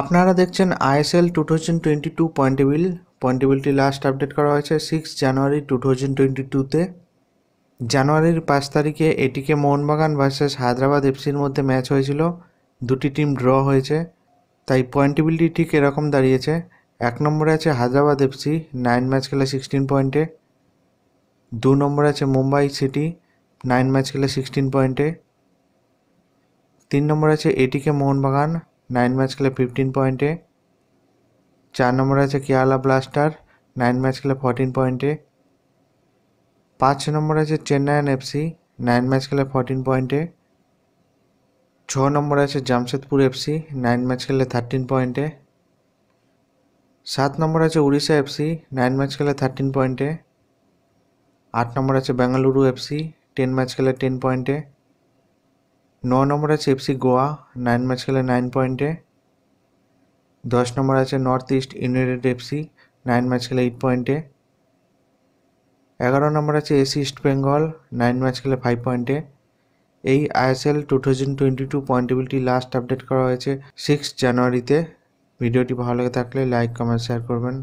আপনারা দেখছেন ISL two thousand twenty two point table পয়েন্টেবিলটি লাস্ট আপডেট করা হয়েছে সিক্স জানুয়ারি টু থাউজেন্ড টোয়েন্টি টুতে জানুয়ারির পাঁচ তারিখে এটিকে মোহনবাগান ভার্সেস হায়দ্রাবাদ এফসির মধ্যে ম্যাচ হয়েছিল দুটি টিম ড্র হয়েছে তাই পয়েন্টেবিলটি ঠিক এরকম দাঁড়িয়েছে এক নম্বরে আছে হায়দ্রাবাদ এফসি নাইন ম্যাচ খেলা সিক্সটিন পয়েন্টে দু নম্বরে আছে মুম্বাই সিটি নাইন ম্যাচ খেলা সিক্সটিন পয়েন্টে তিন নম্বরে আছে এটিকে মোহনবাগান নাইন ম্যাচ খেলে ফিফটিন পয়েন্টে চার নম্বরে আছে কেয়ালা ব্লাস্টার নাইন ম্যাচ খেলে ফোরটিন পয়েন্টে পাঁচ নম্বরে আছে চেন্নাইয়ান এফসি নাইন ম্যাচ খেলে ফর্টিন পয়েন্টে ছ নম্বরে আছে জামশেদপুর এফসি নাইন ম্যাচ খেলে থার্টিন পয়েন্টে সাত নম্বর আছে উড়িষ্যা এফসি নাইন ম্যাচ খেলে থার্টিন পয়েন্টে আট নম্বর আছে বেঙ্গালুরু এফসি টেন ম্যাচ খেলে টেন পয়েন্টে ন নম্বর আছে এফসি গোয়া নাইন ম্যাচ খেলে নাইন পয়েন্টে দশ নম্বর আছে north east united FC nine match খেলে এইট পয়েন্টে এগারো নম্বর আছে SC east Bengal nine match খেলে ফাইভ পয়েন্টে এই ISL two thousand twenty two point last update করা হয়েছে সিক্স জানুয়ারিতে ভিডিওটি ভালো লাগে থাকলে লাইক কমেন্ট শেয়ার করবেন